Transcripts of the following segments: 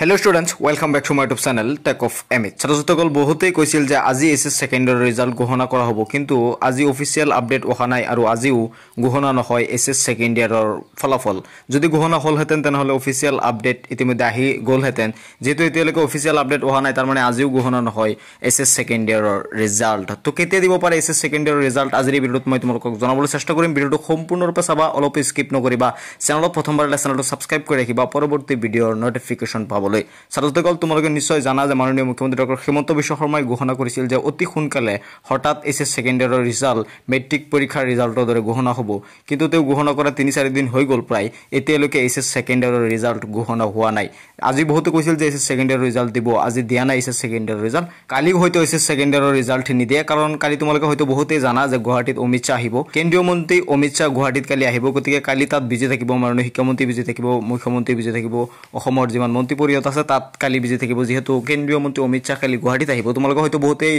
hello' students welcome back to my YouTube channel tech of Amit ছাত্ৰ ছাত্ৰীসকল বহুতেই কৈছিল যে আজি এইচ এছ ছেকেণ্ডৰ ৰিজাল্ট ঘোষণা কৰা হ'ব কিন্তু আজি অফিচিয়েল আপডেট অহা নাই আৰু আজিও ঘোষণা নহয় এইচ এছ ছেকেণ্ড ইয়াৰৰ ফলাফল যদি ঘোষণা হ'লহেঁতেন তেনেহ'লে অফিচিয়েল আপডেট ইতিমধ্যে আহি গ'লহেঁতেন যিহেতু এতিয়ালৈকে অফিচিয়েল আপডেট অহা নাই তাৰমানে আজিও ঘোষণা নহয় এইচ এছ ছেকেণ্ড ইয়াৰৰ ৰিজাল্ট ত' কেতিয়া দিব পাৰে এইচ এছ ছেকেণ্ড ইয়াৰৰ ৰিজাল্ট আজিৰ ভিডিঅ'টোত মই তোমালোকক জনাবলৈ চেষ্টা কৰিম ভিডিঅ'টো সম্পূৰ্ণৰূপে চাবা অলপ স্কিপ নকৰিবা চেনেলত প্ৰথমবাৰলৈ চেনেলটো ছাবস্ক্ৰাইব কৰি ৰাখিবা পৰৱৰ্তী ভিডিঅ'ৰ নটিফিকেশ্যন পাব পাবলৈ ছাত্ৰছাত্ৰীসকল তোমালোকে নিশ্চয় জানা যে মাননীয় মুখ্যমন্ত্ৰী ডক্টৰ হিমন্ত বিশ্ব শৰ্মাই ঘোষণা কৰিছিল যে অতি সোনকালে হঠাৎ এইচ এছ ছেকেণ্ডেৰীৰ ৰিজাল্ট মেট্ৰিক পৰীক্ষাৰ ৰিজাল্টৰ দৰে ঘোষণা হ'ব কিন্তু তেওঁ ঘোষণা কৰা তিনি চাৰিদিন হৈ গ'ল প্ৰায় এতিয়ালৈকে এইচ এছ ছেকেণ্ডেৰীৰ ৰিজাল্ট ঘোষণা হোৱা নাই আজি বহুতো কৈছিল যে এইচ এছ ছেকেণ্ডেৰীৰ ৰিজাল্ট দিব আজি দিয়া নাই এইচ এছ ছেকেণ্ডেৰীৰ ৰিজাল্ট কালিও হয়তো এইচ এছ ছেকেণ্ডেৰীৰ ৰিজাল্ট নিদিয়ে কাৰণ কালি তোমালোকে হয়তো বহুতেই জানা যে গুৱাহাটীত অমিত শ্বাহ আহিব কেন্দ্ৰীয় মন্ত্ৰী অমিত শ্বাহ গুৱাহাটীত কালি আহিব গতিকে কালি তাত বিজি থাকিব মাননীয় শিক্ষামন্ত্ৰী বিজি থাকিব মুখ্যমন্ত্ৰী বিজি থাকিব অসমৰ যিমান মন্ত্ৰী পৰি পিৰিয়ড আছে তাত কালি বিজি থাকিব যিহেতু কেন্দ্ৰীয় মন্ত্ৰী অমিত শ্বাহ কালি গুৱাহাটীত আহিব তোমালোকে হয়তো বহুতেই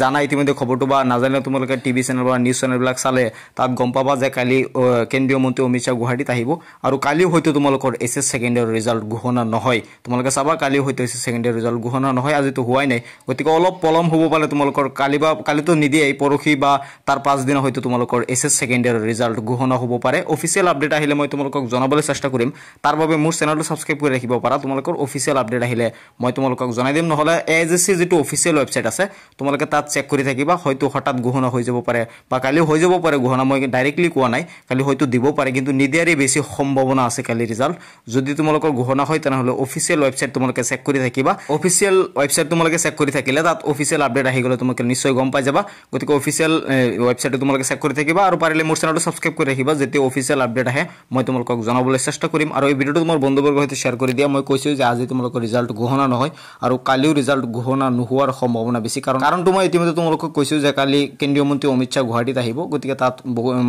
জানা ইতিমধ্যে খবৰটো বা নাজানে তোমালোকে টিভি চেনেল বা নিউজ চেনেলবিলাক চালে তাত গম পাবা যে কালি কেন্দ্ৰীয় মন্ত্ৰী অমিত শ্বাহ গুৱাহাটীত আহিব আৰু কালিও হয়তো তোমালোকৰ এছ এছ ছেকেণ্ড ইয়েৰ ৰিজাল্ট ঘোষণা নহয় তোমালোকে চাবা কালিও হয়তো এছ এছ ছেকেণ্ড ইয়েৰ ৰিজাল্ট ঘোষণা নহয় আজিতো হোৱাই নাই গতিকে অলপ পলম হ'ব পাৰে তোমালোকৰ কালি বা কালিতো নিদিয়েই পৰহি বা তাৰ পাঁচদিনা হয়তো তোমালোকৰ এছ এছ ছেকেণ্ড ইয়াৰৰ ৰিজাল্ট ঘোষণা হ'ব পাৰে অফিচিয়েল আপডেট আহিলে মই তোমালোকক জনাবলৈ চেষ্টা কৰিম তাৰ বাবে মোৰ চেনেলটো ছাবস্ক্ৰাইব কৰি ৰাখিব পাৰা তোমালোকৰ অফিচ অফিচিয়েল আপডেট আহিলে মই তোমালোকক জনাই দিম নহ'লে এ এছ এছ চি যিটো অফিচিয়েল ৱেবছাইট আছে তোমালোকে তাত চেক কৰি থাকিবা হয়তো হঠাৎ ঘোষণা হৈ যাব পাৰে বা কালি হৈ যাব পাৰে গোহনা মই ডাইৰেক্টলি কোৱা নাই কালি হয়তো দিব পাৰে কিন্তু নিদিয়াৰে বেছি সম্ভাৱনা আছে কালি ৰিজাল্ট যদি তোমালোকৰ ঘোষণা হয় তেনেহ'লে অফিচিয়েল ৱেবছাইট তোমালোকে চেক কৰি থাকিবা অফিচিয়েল ৱেবছাইট তোমালোকে চেক কৰি থাকিলে তাত অফিচিয়েল আপডেট আহি গ'লে তোমালোকে নিশ্চয় গম পাই যাবা গতিকে অফিচিয়েল ৱেবছাইটটো তোমালোকে চেক কৰি থাকিবা আৰু পাৰিলে মোৰ চেনেলটো ছাবস্ক্ৰাইব কৰি ৰাখিবা যেতিয়া অফিচিয়েল আপডেট আহে মই তোমালোকক জনাবলৈ চেষ্টা কৰিম আৰু এই ভিডিঅ'টো তোমাৰ বন্ধুবৰ্গৰ সৈতে শ্বেয়াৰ কৰি দিয়া মই কৈছো যে আজি তোমালোকৰ ৰিজাল্ট ঘোষণা নহয় আৰু কালিও ৰিজাল্ট ঘোষণা নোহোৱাৰ সম্ভাৱনা বেছি কাৰণ কাৰণটো মই ইতিমধ্যে তোমালোকক কৈছোঁ যে কালি কেন্দ্ৰীয় মন্ত্ৰী অমিত শ্বাহ গুৱাহাটীত আহিব গতিকে তাত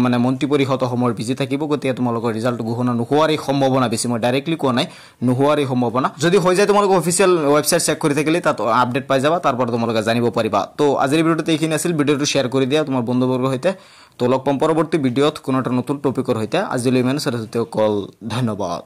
মানে মন্ত্ৰী পৰিষদ পৰিষদসমূহৰ বিজি থাকিব গতিকে তোমালোকৰ ৰিজাল্ট ঘোষণা নোহোৱাৰ সম্ভাৱনা বেছি মই ডাইৰেক্টলি কোৱা নাই নোহোৱাৰ এই সম্ভাৱনা যদি হৈ যায় তোমালোকে অফিচিয়েল ৱেবছাইট চেক কৰি থাকিলে তাত আপডেট পাই যাবা তাৰ পৰা তোমালোকে জানিব পাৰিবা তো আজিৰ ভিডিঅ'টো এইখিনি আছিল ভিডিঅ'টো শ্বেয়াৰ কৰি দিয়া তোমাৰ বন্ধুবৰ্গৰ সৈতে তো লগ পাম পৰৱৰ্তী ভিডিঅ'ত কোনো এটা নতুন টপিকৰ সৈতে আজিলৈ ইমান সৰস্বতী কল ধন্যবাদ